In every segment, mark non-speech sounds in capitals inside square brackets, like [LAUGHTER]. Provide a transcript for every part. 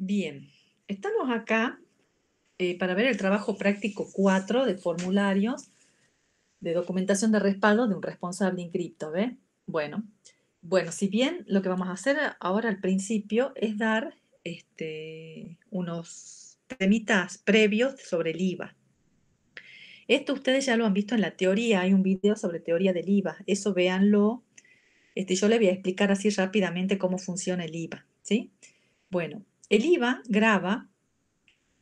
Bien, estamos acá eh, para ver el trabajo práctico 4 de formularios de documentación de respaldo de un responsable cripto, ¿ve? Bueno, bueno, si bien lo que vamos a hacer ahora al principio es dar este, unos temitas previos sobre el IVA. Esto ustedes ya lo han visto en la teoría, hay un video sobre teoría del IVA, eso véanlo. Este, yo les voy a explicar así rápidamente cómo funciona el IVA, ¿sí? Bueno, el IVA graba,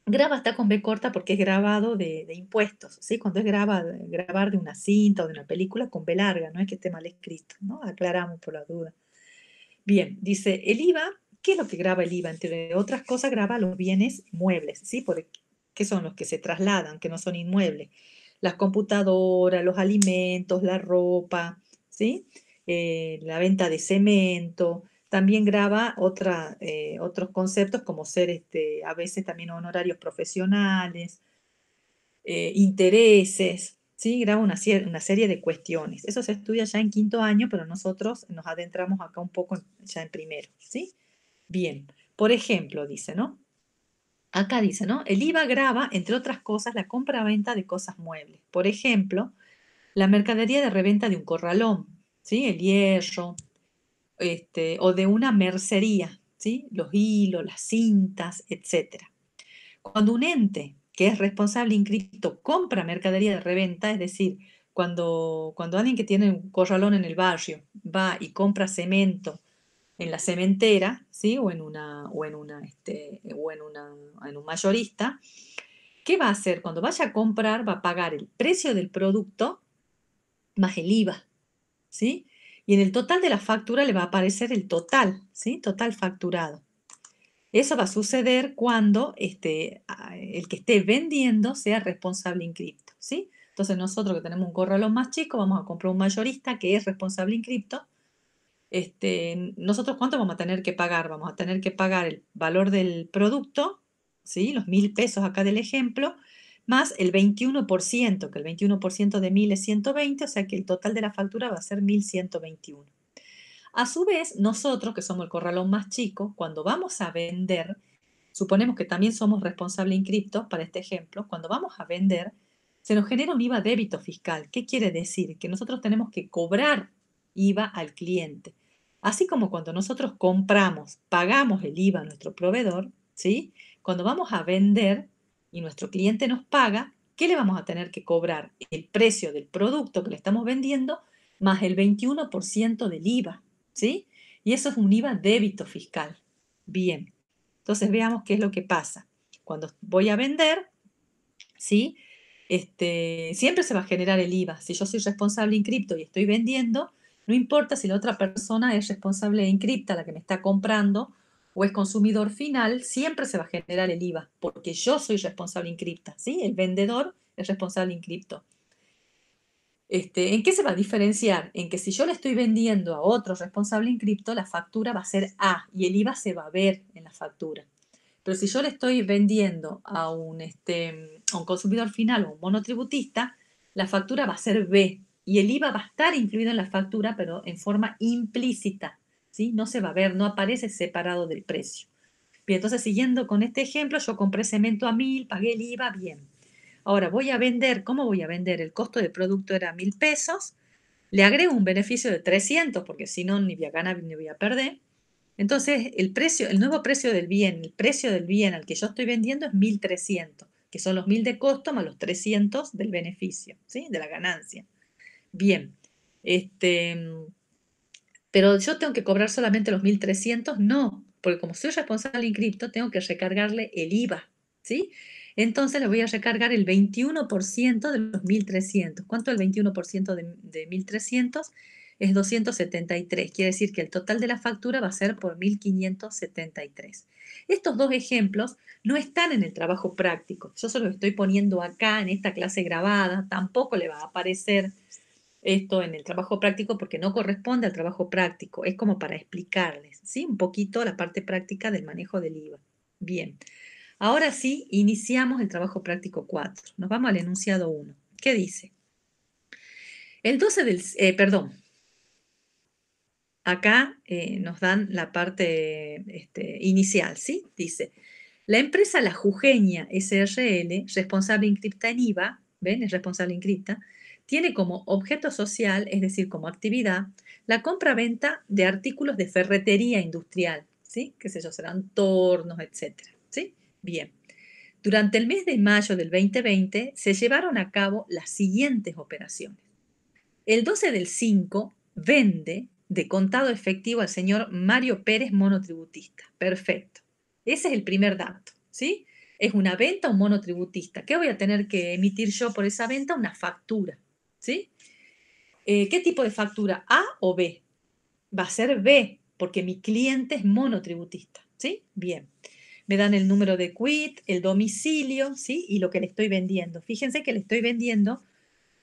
graba está con B corta porque es grabado de, impuestos, ¿sí? Cuando es graba, grabar de una cinta o de una película con B larga, no es que esté mal escrito, ¿no? Aclaramos por la duda. Bien, dice, el IVA, ¿qué es lo que graba el IVA? Entre otras cosas, graba los bienes muebles, ¿sí? Porque, ¿qué son los que se trasladan, que no son inmuebles? Las computadoras, los alimentos, la ropa, ¿sí? Eh, la venta de cemento, también graba eh, otros conceptos como ser este, a veces también honorarios profesionales, eh, intereses, ¿sí? graba una, una, serie de cuestiones. Eso se estudia ya en quinto año, pero nosotros nos adentramos acá un poco ya en primero. ¿sí? Bien, por ejemplo, dice, ¿no? Acá dice, ¿no? El IVA graba, entre otras cosas, la compra-venta de cosas muebles. Por ejemplo, la mercadería de reventa de un corralón, ¿sí? El hierro, este, o de una mercería, ¿sí? los hilos, las cintas, etc. Cuando un ente que es responsable inscrito compra mercadería de reventa, es decir, cuando, cuando alguien que tiene un corralón en el barrio va y compra cemento en la cementera, ¿sí? o en una, o en una, este, o en una, en un mayorista, ¿qué va a hacer? Cuando vaya a comprar, va a pagar el precio del producto más el IVA, ¿sí? y en el total de la factura le va a aparecer el total, ¿sí? Total facturado. Eso va a suceder cuando este, el que esté vendiendo sea responsable cripto, ¿sí? Entonces nosotros que tenemos un corralón más chico, vamos a comprar un mayorista que es responsable en cripto. Este, nosotros cuánto vamos a tener que pagar? Vamos a tener que pagar el valor del producto, ¿sí? Los mil pesos acá del ejemplo, más el 21%, que el 21% de 1000 es 120, o sea que el total de la factura va a ser 1121. A su vez, nosotros, que somos el corralón más chico, cuando vamos a vender, suponemos que también somos responsables cripto, para este ejemplo, cuando vamos a vender, se nos genera un IVA débito fiscal. ¿Qué quiere decir? Que nosotros tenemos que cobrar IVA al cliente. Así como cuando nosotros compramos, pagamos el IVA a nuestro proveedor, ¿sí? Cuando vamos a vender, y nuestro cliente nos paga, ¿qué le vamos a tener que cobrar? El precio del producto que le estamos vendiendo más el 21% del IVA, ¿sí? Y eso es un IVA débito fiscal. Bien, entonces veamos qué es lo que pasa. Cuando voy a vender, ¿sí? Este, siempre se va a generar el IVA. Si yo soy responsable en cripto y estoy vendiendo, no importa si la otra persona es responsable en cripta, la que me está comprando, o es consumidor final, siempre se va a generar el IVA, porque yo soy responsable en cripta, ¿sí? El vendedor es responsable en cripto. Este, ¿En qué se va a diferenciar? En que si yo le estoy vendiendo a otro responsable en cripto, la factura va a ser A y el IVA se va a ver en la factura. Pero si yo le estoy vendiendo a un, este, a un consumidor final o un monotributista, la factura va a ser B y el IVA va a estar incluido en la factura, pero en forma implícita. No se va a ver, no aparece separado del precio. Bien, entonces siguiendo con este ejemplo, yo compré cemento a mil, pagué el IVA, bien. Ahora voy a vender, ¿cómo voy a vender? El costo del producto era mil pesos, le agrego un beneficio de 300, porque si no, ni voy a ganar ni voy a perder. Entonces, el precio, el nuevo precio del bien, el precio del bien al que yo estoy vendiendo es 1300, que son los 1000 de costo más los 300 del beneficio, ¿sí? De la ganancia. Bien. Este, pero yo tengo que cobrar solamente los 1.300, no, porque como soy responsable en cripto, tengo que recargarle el IVA, ¿sí? Entonces le voy a recargar el 21% de los 1.300. ¿Cuánto el 21% de, de 1.300? Es 273, quiere decir que el total de la factura va a ser por 1.573. Estos dos ejemplos no están en el trabajo práctico, yo solo los estoy poniendo acá en esta clase grabada, tampoco le va a aparecer esto en el trabajo práctico porque no corresponde al trabajo práctico, es como para explicarles, ¿sí? Un poquito la parte práctica del manejo del IVA. Bien, ahora sí, iniciamos el trabajo práctico 4. Nos vamos al enunciado 1. ¿Qué dice? El 12 del, eh, perdón, acá eh, nos dan la parte este, inicial, ¿sí? Dice, la empresa La Jujeña SRL, responsable encripta en IVA, ¿ven? Es responsable encripta tiene como objeto social, es decir, como actividad, la compra-venta de artículos de ferretería industrial, ¿sí? Que sé yo, serán tornos, etcétera, ¿sí? Bien. Durante el mes de mayo del 2020 se llevaron a cabo las siguientes operaciones. El 12 del 5 vende de contado efectivo al señor Mario Pérez, monotributista. Perfecto. Ese es el primer dato, ¿sí? Es una venta a un monotributista. ¿Qué voy a tener que emitir yo por esa venta? Una factura. ¿sí? Eh, ¿Qué tipo de factura? ¿A o B? Va a ser B, porque mi cliente es monotributista, ¿sí? Bien. Me dan el número de quit, el domicilio, ¿sí? Y lo que le estoy vendiendo. Fíjense que le estoy vendiendo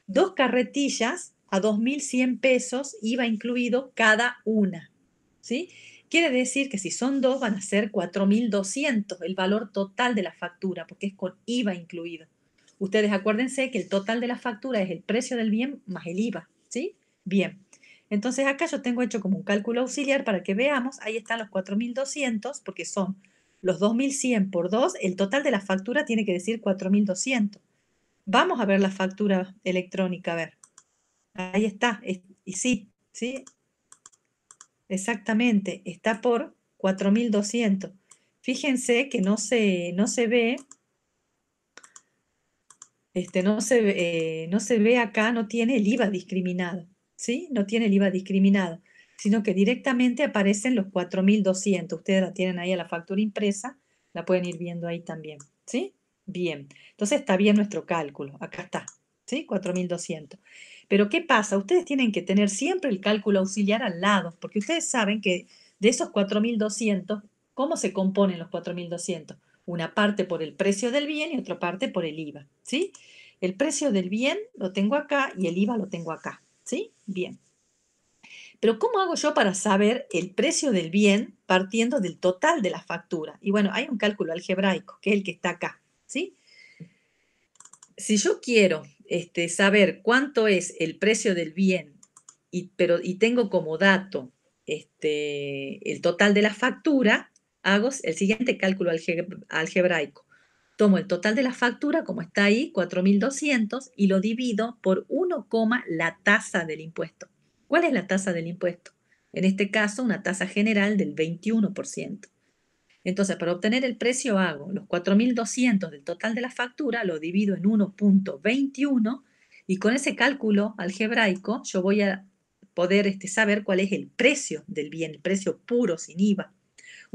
dos carretillas a 2.100 pesos, IVA incluido cada una, ¿sí? Quiere decir que si son dos van a ser 4.200 el valor total de la factura, porque es con IVA incluido. Ustedes acuérdense que el total de la factura es el precio del bien más el IVA, ¿sí? Bien. Entonces acá yo tengo hecho como un cálculo auxiliar para que veamos, ahí están los 4.200, porque son los 2.100 por 2, el total de la factura tiene que decir 4.200. Vamos a ver la factura electrónica, a ver. Ahí está, y sí, sí, exactamente, está por 4.200. Fíjense que no se, no se ve este, no, se, eh, no se ve acá, no tiene el IVA discriminado, ¿sí? No tiene el IVA discriminado, sino que directamente aparecen los 4.200. Ustedes la tienen ahí a la factura impresa, la pueden ir viendo ahí también, ¿sí? Bien, entonces está bien nuestro cálculo, acá está, ¿sí? 4.200. Pero ¿qué pasa? Ustedes tienen que tener siempre el cálculo auxiliar al lado, porque ustedes saben que de esos 4.200, ¿cómo se componen los 4.200? una parte por el precio del bien y otra parte por el IVA, ¿sí? El precio del bien lo tengo acá y el IVA lo tengo acá, ¿sí? Bien. Pero ¿cómo hago yo para saber el precio del bien partiendo del total de la factura? Y bueno, hay un cálculo algebraico, que es el que está acá, ¿sí? Si yo quiero este, saber cuánto es el precio del bien y, pero, y tengo como dato este, el total de la factura, hago el siguiente cálculo algebraico. Tomo el total de la factura, como está ahí, 4.200, y lo divido por 1, la tasa del impuesto. ¿Cuál es la tasa del impuesto? En este caso, una tasa general del 21%. Entonces, para obtener el precio hago los 4.200 del total de la factura, lo divido en 1.21 y con ese cálculo algebraico yo voy a poder este, saber cuál es el precio del bien, el precio puro sin IVA.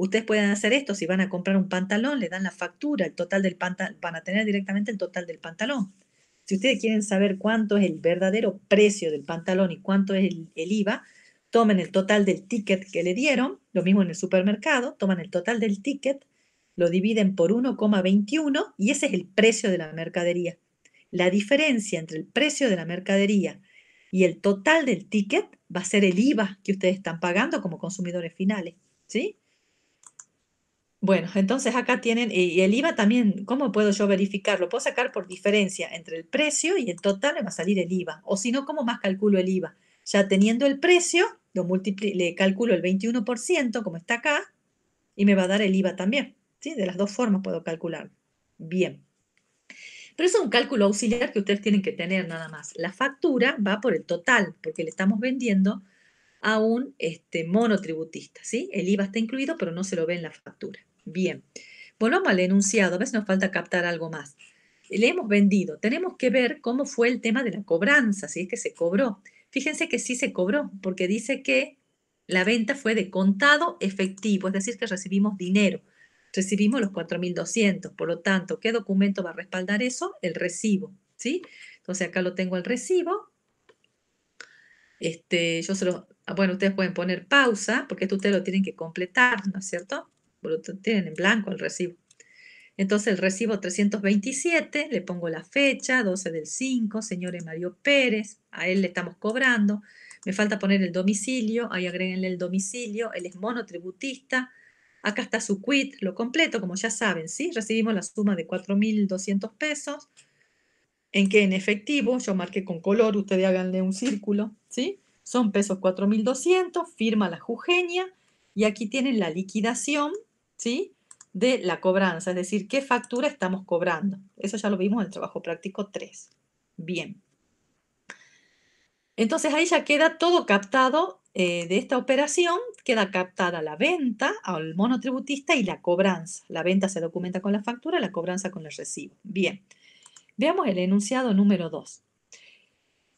Ustedes pueden hacer esto, si van a comprar un pantalón, le dan la factura, el total del pantalón, van a tener directamente el total del pantalón. Si ustedes quieren saber cuánto es el verdadero precio del pantalón y cuánto es el, el IVA, tomen el total del ticket que le dieron, lo mismo en el supermercado, toman el total del ticket, lo dividen por 1,21 y ese es el precio de la mercadería. La diferencia entre el precio de la mercadería y el total del ticket va a ser el IVA que ustedes están pagando como consumidores finales, ¿sí? Bueno, entonces acá tienen, y el IVA también, ¿cómo puedo yo verificarlo? Puedo sacar por diferencia entre el precio y el total me va a salir el IVA. O si no, ¿cómo más calculo el IVA? Ya teniendo el precio, lo le calculo el 21%, como está acá, y me va a dar el IVA también. ¿sí? De las dos formas puedo calcular. Bien. Pero eso es un cálculo auxiliar que ustedes tienen que tener nada más. La factura va por el total, porque le estamos vendiendo a un este, monotributista. ¿sí? El IVA está incluido, pero no se lo ve en la factura. Bien, volvamos al enunciado, a ver nos falta captar algo más. Le hemos vendido, tenemos que ver cómo fue el tema de la cobranza, si es que se cobró. Fíjense que sí se cobró, porque dice que la venta fue de contado efectivo, es decir, que recibimos dinero. Recibimos los 4.200, por lo tanto, ¿qué documento va a respaldar eso? El recibo, ¿sí? Entonces acá lo tengo el recibo. Este, yo se lo, ah, bueno, ustedes pueden poner pausa, porque esto ustedes lo tienen que completar, ¿no es cierto? tienen en blanco el recibo. Entonces el recibo 327, le pongo la fecha, 12 del 5, señor Mario Pérez, a él le estamos cobrando. Me falta poner el domicilio, ahí agréguenle el domicilio, él es monotributista. Acá está su quit, lo completo, como ya saben, ¿sí? Recibimos la suma de 4.200 pesos, en que en efectivo, yo marqué con color, ustedes háganle un círculo, ¿sí? Son pesos 4.200, firma la jujeña, y aquí tienen la liquidación, ¿sí? de la cobranza, es decir, qué factura estamos cobrando. Eso ya lo vimos en el trabajo práctico 3. Bien. Entonces ahí ya queda todo captado eh, de esta operación, queda captada la venta al monotributista y la cobranza. La venta se documenta con la factura, la cobranza con el recibo. Bien, veamos el enunciado número 2.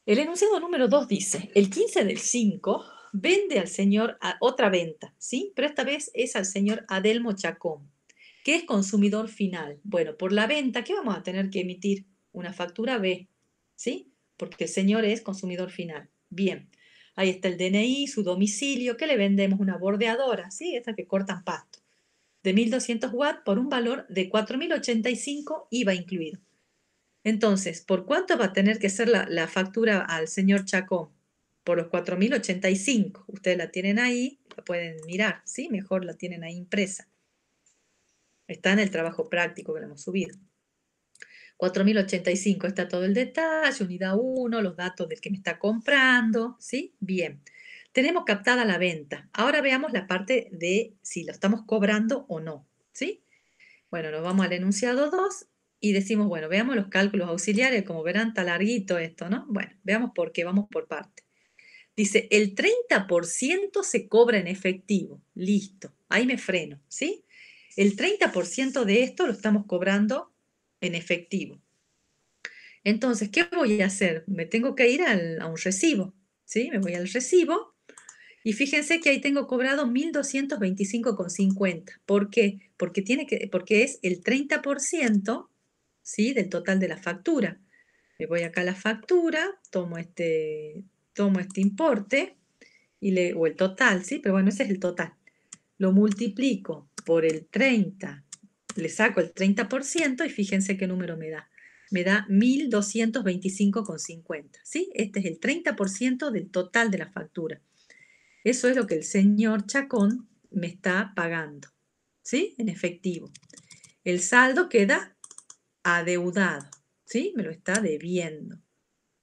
El enunciado número 2 dice, el 15 del 5 vende al señor a otra venta, ¿sí? Pero esta vez es al señor Adelmo Chacón, que es consumidor final. Bueno, por la venta, ¿qué vamos a tener que emitir? Una factura B, ¿sí? Porque el señor es consumidor final. Bien, ahí está el DNI, su domicilio, que le vendemos una bordeadora, ¿sí? Esa que cortan pasto, de 1200 watts por un valor de 4085 IVA incluido. Entonces, ¿por cuánto va a tener que ser la, la factura al señor Chacón? por los 4.085. Ustedes la tienen ahí, la pueden mirar, ¿sí? Mejor la tienen ahí impresa. Está en el trabajo práctico que le hemos subido. 4.085 está todo el detalle, unidad 1, los datos del que me está comprando, ¿sí? Bien. Tenemos captada la venta. Ahora veamos la parte de si lo estamos cobrando o no, ¿sí? Bueno, nos vamos al enunciado 2 y decimos, bueno, veamos los cálculos auxiliares, como verán, está larguito esto, ¿no? Bueno, veamos por qué, vamos por parte. Dice, el 30% se cobra en efectivo. Listo, ahí me freno, ¿sí? El 30% de esto lo estamos cobrando en efectivo. Entonces, ¿qué voy a hacer? Me tengo que ir a un recibo, ¿sí? Me voy al recibo y fíjense que ahí tengo cobrado 1.225,50. ¿Por qué? Porque, tiene que, porque es el 30% ¿sí? del total de la factura. Me voy acá a la factura, tomo este tomo este importe, y le, o el total, ¿sí? Pero bueno, ese es el total. Lo multiplico por el 30, le saco el 30% y fíjense qué número me da. Me da 1.225,50, ¿sí? Este es el 30% del total de la factura. Eso es lo que el señor Chacón me está pagando, ¿sí? En efectivo. El saldo queda adeudado, ¿sí? Me lo está debiendo.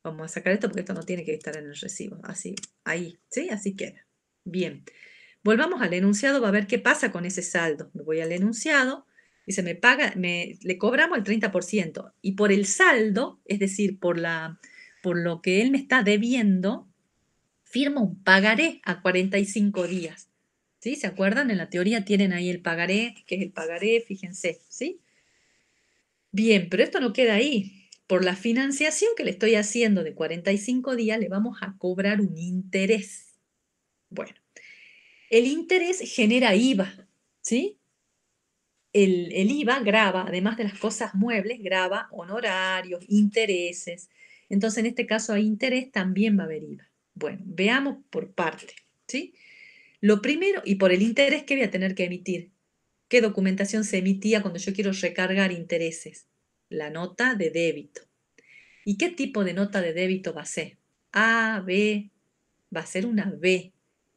Vamos a sacar esto porque esto no tiene que estar en el recibo. Así, ahí, ¿sí? Así queda. Bien. Volvamos al enunciado, va a ver qué pasa con ese saldo. Me voy al enunciado, y se me paga, me, le cobramos el 30%. Y por el saldo, es decir, por, la, por lo que él me está debiendo, firmo un pagaré a 45 días. ¿Sí? ¿Se acuerdan? En la teoría tienen ahí el pagaré, que es el pagaré, fíjense, ¿sí? Bien, pero esto no queda ahí por la financiación que le estoy haciendo de 45 días, le vamos a cobrar un interés. Bueno, el interés genera IVA, ¿sí? El, IVA graba, además de las cosas muebles, graba honorarios, intereses. Entonces, en este caso, hay interés, también va a haber IVA. Bueno, veamos por parte, ¿sí? Lo primero, y por el interés que voy a tener que emitir, qué documentación se emitía cuando yo quiero recargar intereses la nota de débito. ¿Y qué tipo de nota de débito va a ser? A, B, va a ser una B,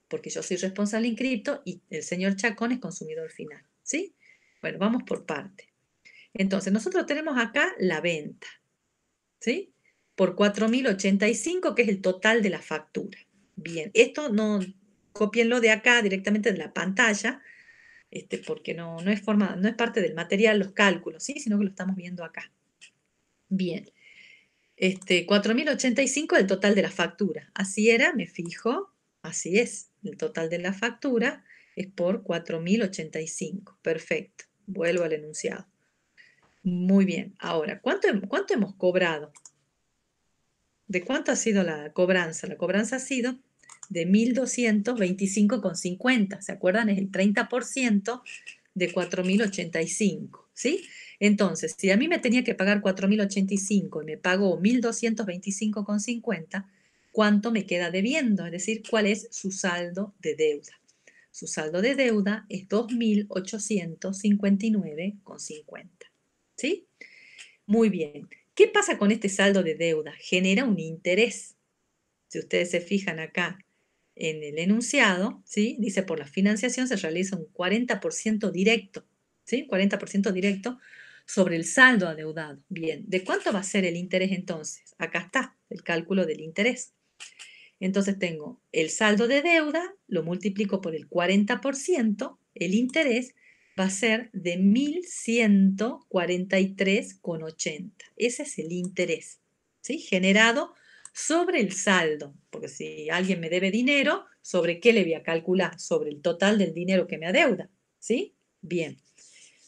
porque yo soy responsable cripto y el señor Chacón es consumidor final. ¿Sí? Bueno, vamos por parte. Entonces, nosotros tenemos acá la venta, ¿sí? Por 4.085, que es el total de la factura. Bien, esto no, copienlo de acá directamente de la pantalla, este, porque no, no, es no es parte del material los cálculos, ¿sí? sino que lo estamos viendo acá. Bien. Este, 4.085 el total de la factura. Así era, me fijo, así es. El total de la factura es por 4.085. Perfecto. Vuelvo al enunciado. Muy bien. Ahora, ¿cuánto, cuánto hemos cobrado? ¿De cuánto ha sido la cobranza? La cobranza ha sido de 1.225,50. ¿Se acuerdan? Es el 30% de 4.085, ¿sí? Entonces, si a mí me tenía que pagar 4.085 y me pagó 1.225,50, ¿cuánto me queda debiendo? Es decir, ¿cuál es su saldo de deuda? Su saldo de deuda es 2.859,50, ¿sí? Muy bien. ¿Qué pasa con este saldo de deuda? Genera un interés. Si ustedes se fijan acá, en el enunciado, ¿sí? dice por la financiación se realiza un 40% directo, ¿sí? 40% directo sobre el saldo adeudado. Bien, ¿de cuánto va a ser el interés entonces? Acá está el cálculo del interés. Entonces tengo el saldo de deuda, lo multiplico por el 40%, el interés va a ser de 1143,80. Ese es el interés, ¿sí? Generado sobre el saldo, porque si alguien me debe dinero, ¿sobre qué le voy a calcular? Sobre el total del dinero que me adeuda, ¿sí? Bien,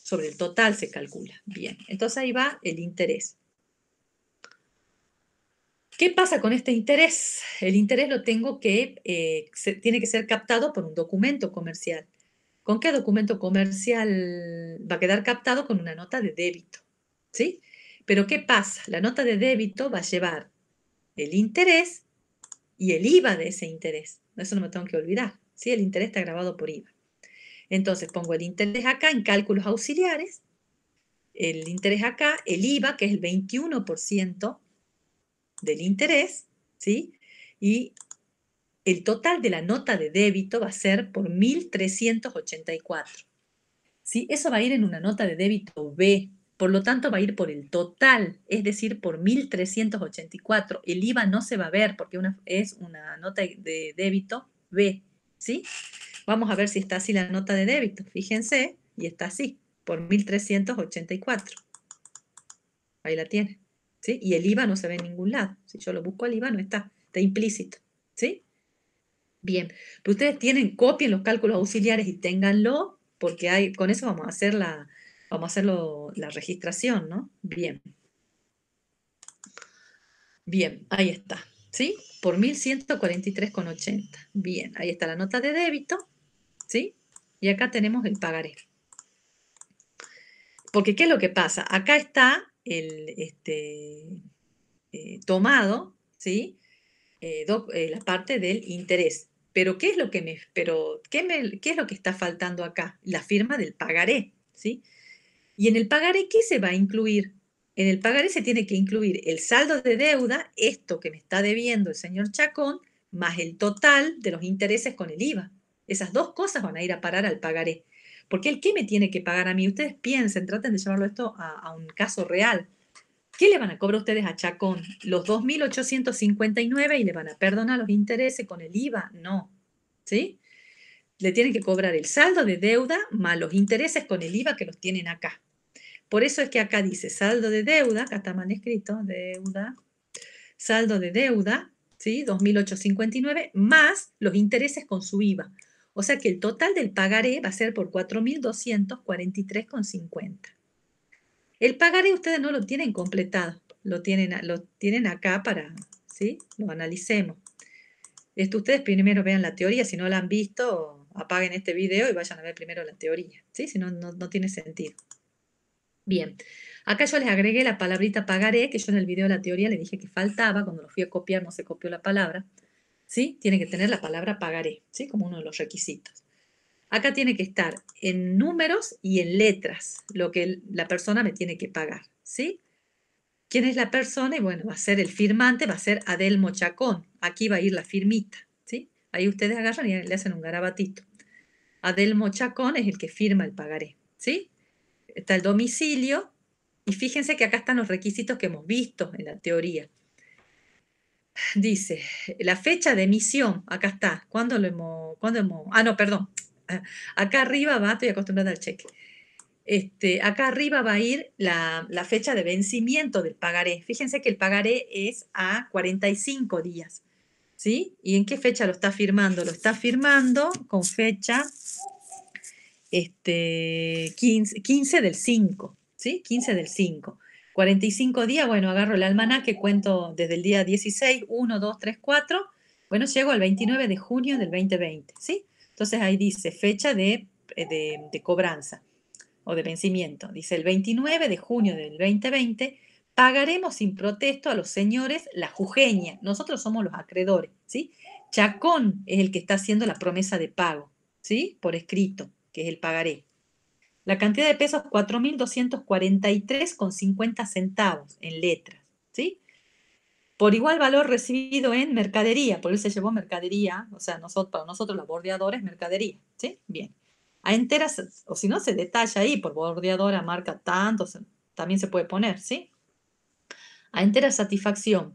sobre el total se calcula, bien. Entonces ahí va el interés. ¿Qué pasa con este interés? El interés lo tengo que, eh, tiene que ser captado por un documento comercial. ¿Con qué documento comercial va a quedar captado? Con una nota de débito, ¿sí? Pero ¿qué pasa? La nota de débito va a llevar el interés y el IVA de ese interés. Eso no me tengo que olvidar. ¿sí? El interés está grabado por IVA. Entonces pongo el interés acá en cálculos auxiliares, el interés acá, el IVA, que es el 21% del interés, ¿sí? Y el total de la nota de débito va a ser por 1.384. ¿sí? Eso va a ir en una nota de débito B, por lo tanto, va a ir por el total, es decir, por 1.384. El IVA no se va a ver porque una, es una nota de débito B, ¿sí? Vamos a ver si está así la nota de débito. Fíjense, y está así, por 1.384. Ahí la tiene, ¿sí? Y el IVA no se ve en ningún lado. Si yo lo busco al IVA, no está, está implícito, ¿sí? Bien, ustedes tienen, copien los cálculos auxiliares y ténganlo, porque con eso vamos a hacer la, Vamos a hacer la registración, ¿no? Bien. Bien, ahí está. ¿Sí? Por 1143,80. Bien, ahí está la nota de débito. ¿Sí? Y acá tenemos el pagaré. Porque, ¿qué es lo que pasa? Acá está el este, eh, tomado, ¿sí? Eh, eh, la parte del interés. Pero, ¿qué es lo que me, pero, ¿qué es lo que está faltando acá? La firma del pagaré, ¿sí? Y en el pagaré qué se va a incluir, en el pagaré se tiene que incluir el saldo de deuda, esto que me está debiendo el señor Chacón, más el total de los intereses con el IVA. Esas dos cosas van a ir a parar al pagaré. E. Porque el qué me tiene que pagar a mí, ustedes piensen, traten de llevarlo esto a, un caso real. ¿Qué le van a cobrar ustedes a Chacón? ¿Los 2.859 y le van a perdonar los intereses con el IVA? No. ¿Sí? Le tienen que cobrar el saldo de deuda más los intereses con el IVA que los tienen acá. Por eso es que acá dice saldo de deuda, acá está mal escrito, deuda, saldo de deuda, ¿sí? 2.859, más los intereses con su IVA. O sea que el total del pagaré va a ser por 4.243,50. El pagaré ustedes no lo tienen completado, lo tienen, lo tienen acá para, ¿sí? Lo analicemos. Esto ustedes primero vean la teoría, si no la han visto, apaguen este video y vayan a ver primero la teoría, ¿sí? Si no, no tiene sentido. Bien, acá yo les agregué la palabrita pagaré, que yo en el video de la teoría le dije que faltaba, cuando lo fui a copiar no se copió la palabra, ¿sí? Tiene que tener la palabra pagaré, ¿sí? Como uno de los requisitos. Acá tiene que estar en números y en letras, lo que la persona me tiene que pagar, ¿sí? ¿Quién es la persona? Y bueno, va a ser el firmante, va a ser Adelmo Chacón. Aquí va a ir la firmita, ¿sí? Ahí ustedes agarran y le hacen un garabatito. Adelmo Chacón es el que firma el pagaré, ¿sí? está el domicilio, y fíjense que acá están los requisitos que hemos visto en la teoría. Dice, la fecha de emisión, acá está, ¿cuándo lo hemos, ah, no, perdón, acá arriba va, estoy acostumbrada al cheque, este, acá arriba va a ir la, la fecha de vencimiento del pagaré. Fíjense que el pagaré es a 45 días. ¿Sí? ¿Y en qué fecha lo está firmando? Lo está firmando con fecha este, 15, 15 del 5, ¿sí? 15 del 5. 45 días, bueno, agarro el almanaque, cuento desde el día 16, 1, 2, 3, 4. Bueno, llego al 29 de junio del 2020, ¿sí? Entonces ahí dice fecha eh, de, de cobranza o de vencimiento. Dice el 29 de junio del 2020 pagaremos sin protesto a los señores la jujeña. Nosotros somos los acreedores, ¿sí? Chacón es el que está haciendo la promesa de pago, ¿sí? Por escrito que es el pagaré. La cantidad de pesos 4.243,50 centavos en letras, ¿sí? Por igual valor recibido en mercadería, por eso se llevó mercadería, o sea, nosotros, para nosotros bordeadora es mercadería, ¿sí? Bien. A enteras, o si no, se detalla ahí, por bordeadora marca tanto, también se puede poner, ¿sí? A entera satisfacción.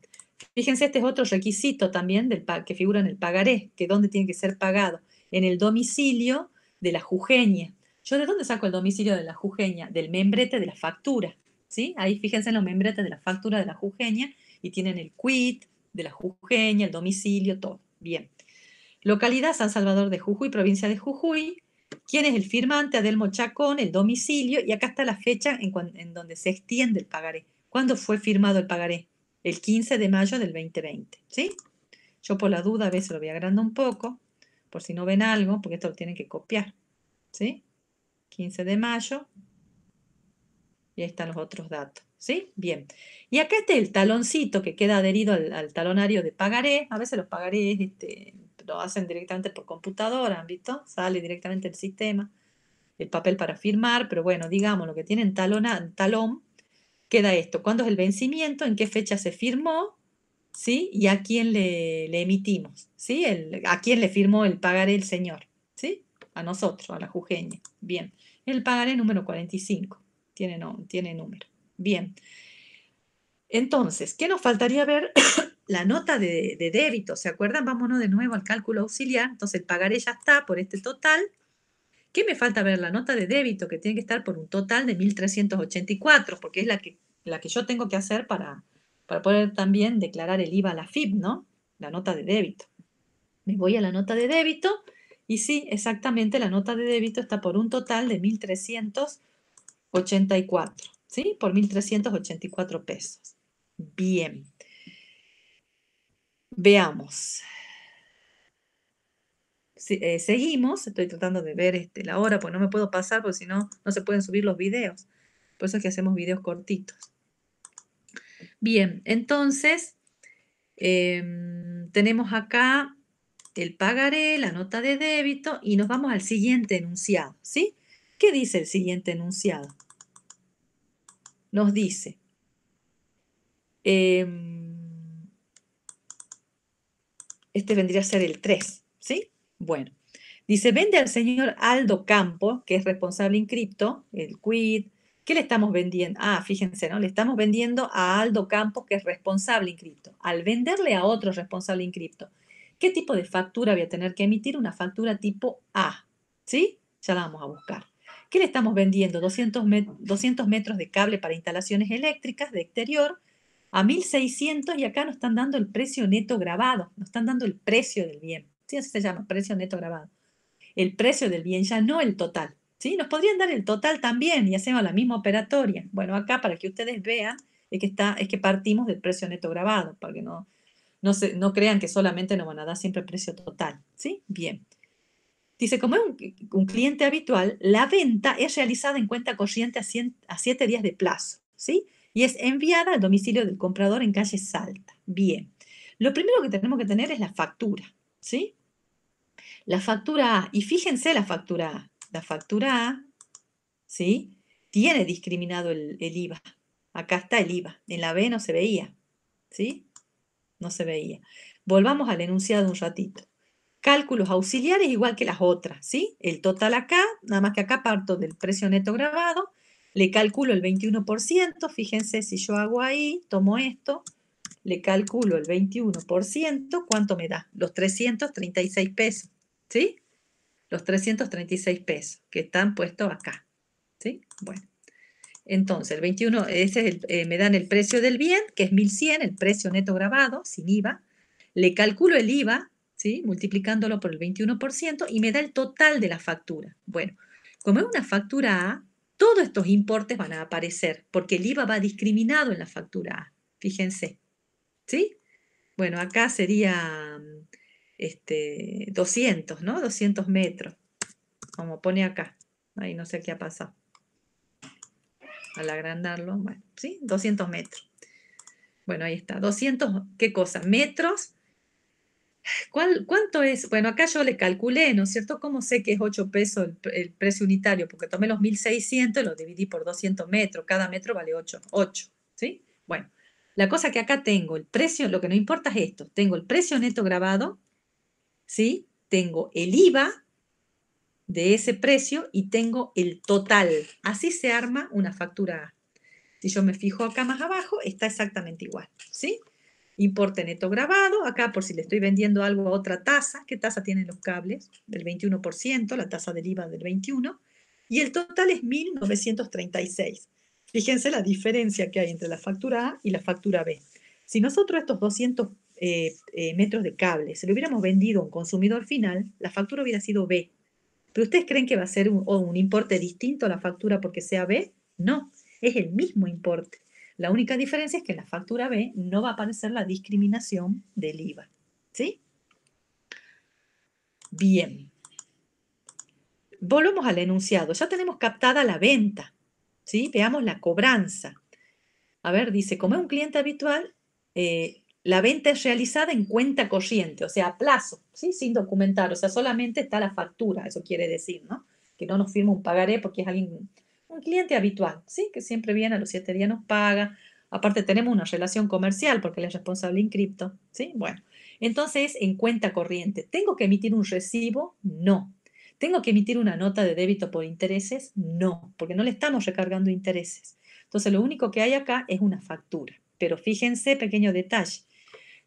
Fíjense, este es otro requisito también del, que figura en el pagaré, que dónde tiene que ser pagado. En el domicilio de la jujeña. ¿Yo de dónde saco el domicilio de la jujeña? Del membrete de la factura. ¿sí? Ahí fíjense en los membretes de la factura de la jujeña y tienen el quit de la jujeña, el domicilio, todo. Bien. Localidad San Salvador de Jujuy, provincia de Jujuy. ¿Quién es el firmante? Adelmo Chacón, el domicilio. Y acá está la fecha en, donde se extiende el pagaré. ¿Cuándo fue firmado el pagaré? El 15 de mayo del 2020. ¿sí? Yo por la duda a veces lo voy agrandando un poco por si no ven algo, porque esto lo tienen que copiar. ¿Sí? 15 de mayo. Y ahí están los otros datos. ¿Sí? Bien. Y acá está el taloncito que queda adherido al, talonario de pagaré. A veces los pagarés este, lo hacen directamente por computadora, ¿han visto? Sale directamente el sistema, el papel para firmar, pero bueno, digamos, lo que tienen en talón, queda esto. ¿Cuándo es el vencimiento? ¿En qué fecha se firmó? ¿sí? Y a quién le, le emitimos, ¿sí? El, a quién le firmó el pagaré el señor, ¿sí? A nosotros, a la jujeña. Bien, el pagaré número 45, tiene, no, tiene número. Bien. Entonces, ¿qué nos faltaría ver? [COUGHS] la nota de, débito, ¿se acuerdan? Vámonos de nuevo al cálculo auxiliar. Entonces, el pagaré ya está por este total. ¿Qué me falta ver? La nota de débito, que tiene que estar por un total de 1.384, porque es la que, la que yo tengo que hacer para, para poder también declarar el IVA a la FIP, ¿no? La nota de débito. Me voy a la nota de débito y sí, exactamente la nota de débito está por un total de 1.384, ¿sí? Por 1.384 pesos. Bien. Veamos. Eh, seguimos, estoy tratando de ver este, la hora, pues no me puedo pasar porque si no, no se pueden subir los videos. Por eso es que hacemos videos cortitos. Bien, entonces em, tenemos acá el pagaré, la nota de débito y nos vamos al siguiente enunciado, ¿sí? ¿Qué dice el siguiente enunciado? Nos dice, em, este vendría a ser el 3, ¿sí? Bueno, dice, vende al señor Aldo Campo, que es responsable en cripto, el quid, ¿Qué le estamos vendiendo? Ah, fíjense, ¿no? Le estamos vendiendo a Aldo Campos, que es responsable en cripto. Al venderle a otro responsable en cripto, ¿qué tipo de factura voy a tener que emitir? Una factura tipo A, ¿sí? Ya la vamos a buscar. ¿Qué le estamos vendiendo? 200, 200 metros de cable para instalaciones eléctricas de exterior a 1.600 y acá nos están dando el precio neto grabado, nos están dando el precio del bien. ¿Sí? Así se llama, precio neto grabado. El precio del bien, ya no el total. ¿Sí? Nos podrían dar el total también y hacemos la misma operatoria. Bueno, acá para que ustedes vean es que, está, es que partimos del precio neto grabado, para que no, no, se, no crean que solamente nos van a dar siempre el precio total. ¿Sí? Bien. Dice, como es un, cliente habitual, la venta es realizada en cuenta corriente a, 7 días de plazo, ¿sí? Y es enviada al domicilio del comprador en calle Salta. Bien. Lo primero que tenemos que tener es la factura, ¿sí? La factura A. Y fíjense la factura A la factura A, ¿sí? Tiene discriminado el, IVA. Acá está el IVA. En la B no se veía, ¿sí? No se veía. Volvamos al enunciado un ratito. Cálculos auxiliares igual que las otras, ¿sí? El total acá, nada más que acá parto del precio neto grabado, le calculo el 21%, fíjense si yo hago ahí, tomo esto, le calculo el 21%, ¿cuánto me da? Los 336 pesos, ¿sí? los 336 pesos que están puestos acá. ¿Sí? Bueno. Entonces, el 21, ese es eh, me dan el precio del bien, que es 1100, el precio neto grabado, sin IVA. Le calculo el IVA, ¿sí? multiplicándolo por el 21%, y me da el total de la factura. Bueno, como es una factura A, todos estos importes van a aparecer, porque el IVA va discriminado en la factura A. Fíjense. ¿Sí? Bueno, acá sería este, 200, ¿no? 200 metros, como pone acá. Ahí no sé qué ha pasado. Al agrandarlo, bueno, ¿sí? 200 metros. Bueno, ahí está. 200, ¿qué cosa? Metros. ¿Cuál, ¿Cuánto es? Bueno, acá yo le calculé, ¿no es cierto? ¿Cómo sé que es 8 pesos el, precio unitario? Porque tomé los 1.600 y los dividí por 200 metros. Cada metro vale 8. 8, ¿sí? Bueno, la cosa que acá tengo, el precio, lo que no importa es esto. Tengo el precio neto grabado, ¿sí? Tengo el IVA de ese precio y tengo el total. Así se arma una factura Si yo me fijo acá más abajo, está exactamente igual, ¿sí? Importe neto grabado, acá por si le estoy vendiendo algo a otra tasa, ¿qué tasa tienen los cables? Del 21%, la tasa del IVA del 21%, y el total es 1936. Fíjense la diferencia que hay entre la factura A y la factura B. Si nosotros estos 200 eh, eh, metros de cable, Si lo hubiéramos vendido a un consumidor final, la factura hubiera sido B. ¿Pero ustedes creen que va a ser un, importe distinto a la factura porque sea B? No, es el mismo importe. La única diferencia es que en la factura B no va a aparecer la discriminación del IVA. ¿Sí? Bien. Volvemos al enunciado. Ya tenemos captada la venta. ¿Sí? Veamos la cobranza. A ver, dice, como es un cliente habitual, eh, la venta es realizada en cuenta corriente, o sea, a plazo, ¿sí? sin documentar, o sea, solamente está la factura, eso quiere decir, ¿no? Que no nos firma un pagaré porque es alguien, un cliente habitual, ¿sí? Que siempre viene a los siete días nos paga. Aparte tenemos una relación comercial porque él es responsable en cripto, ¿sí? Bueno, entonces en cuenta corriente. ¿Tengo que emitir un recibo? No. ¿Tengo que emitir una nota de débito por intereses? No, porque no le estamos recargando intereses. Entonces lo único que hay acá es una factura. Pero fíjense, pequeño detalle,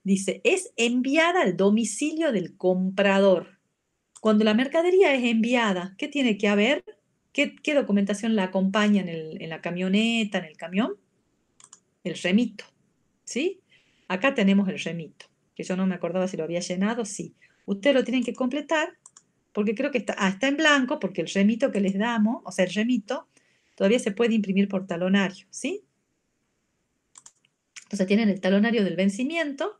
Dice, es enviada al domicilio del comprador. Cuando la mercadería es enviada, ¿qué tiene que haber? ¿Qué, documentación la acompaña en, la camioneta, en el camión? El remito, ¿sí? Acá tenemos el remito, que yo no me acordaba si lo había llenado, sí. Ustedes lo tienen que completar, porque creo que está, ah, está en blanco, porque el remito que les damos, o sea, el remito, todavía se puede imprimir por talonario, ¿sí? Entonces tienen el talonario del vencimiento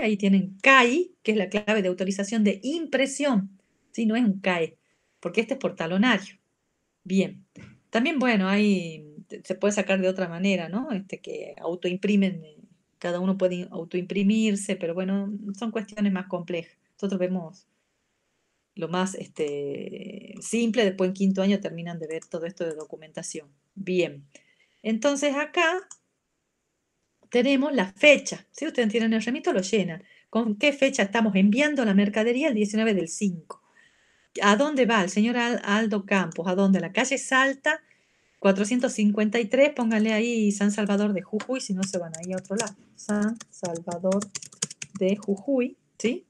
Ahí tienen CAI, que es la clave de autorización de impresión, No es un CAE, porque este es portalonario. talonario. Bien. También, bueno, hay, se puede sacar de otra manera, ¿no? Este, que autoimprimen, eh, cada uno puede autoimprimirse, pero bueno, son cuestiones más complejas. Nosotros vemos lo más este, simple, después en quinto año terminan de ver todo esto de documentación. Bien, entonces acá tenemos la fecha. Si ustedes tienen el remito, lo llenan. ¿Con qué fecha estamos enviando la mercadería? El 19 del 5. ¿A dónde va? El señor Aldo Campos. ¿A dónde? La calle Salta, 453. Pónganle ahí San Salvador de Jujuy, si no se van ahí a otro lado. San Salvador de Jujuy, ¿sí?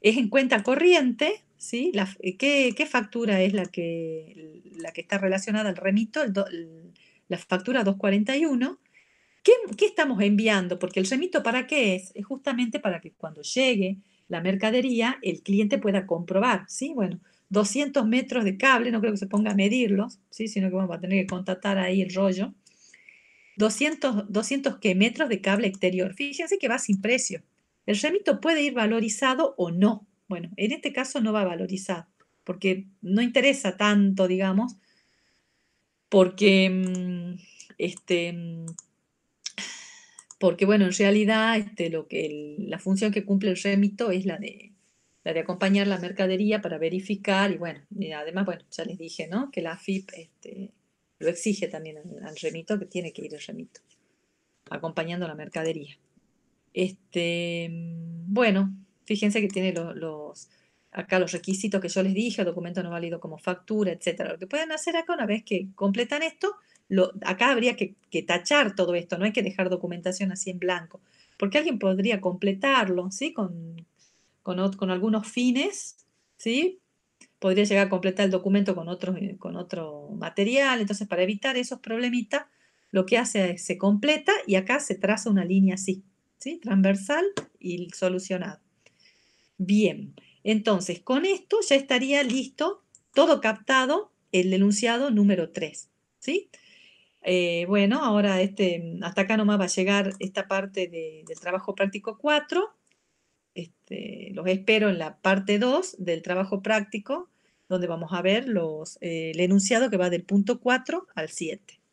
Es en cuenta corriente, ¿sí? Eh, ¿qué, factura es la que, la que está relacionada al remito? la factura 241 ¿Qué, estamos enviando? Porque el remito para qué es? Es justamente para que cuando llegue la mercadería el cliente pueda comprobar, ¿sí? Bueno, 200 metros de cable, no creo que se ponga a medirlos, ¿sí? Sino que vamos a tener que contratar ahí el rollo. 200, 200 ¿qué? metros de cable exterior. Fíjense que va sin precio. El remito puede ir valorizado o no. Bueno, en este caso no va valorizado, porque no interesa tanto, digamos, porque mm, este, mm, porque bueno, en realidad este, lo que la función que cumple el remito es la de, acompañar la mercadería para verificar y bueno, además, bueno, ya les dije, ¿no? Que la AFIP este, lo exige también al, remito, que tiene que ir el remito, acompañando la mercadería. Este, bueno, fíjense que tiene los, acá los requisitos que yo les dije, documento no válido como factura, etcétera. Lo que pueden hacer acá una vez que completan esto, acá habría que, tachar todo esto, no hay que dejar documentación así en blanco, porque alguien podría completarlo, ¿sí? Con, con, algunos fines, ¿sí? Podría llegar a completar el documento con otro, eh, con otro material, entonces para evitar esos problemitas, lo que hace es se completa y acá se traza una línea así, ¿sí? Transversal y solucionado. Bien, entonces con esto ya estaría listo, todo captado, el denunciado número 3, ¿sí? Eh, bueno, ahora este, hasta acá nomás va a llegar esta parte del trabajo práctico 4. Este, los espero en la parte 2 del trabajo práctico, donde vamos a ver los, eh, el enunciado que va del punto 4 al 7.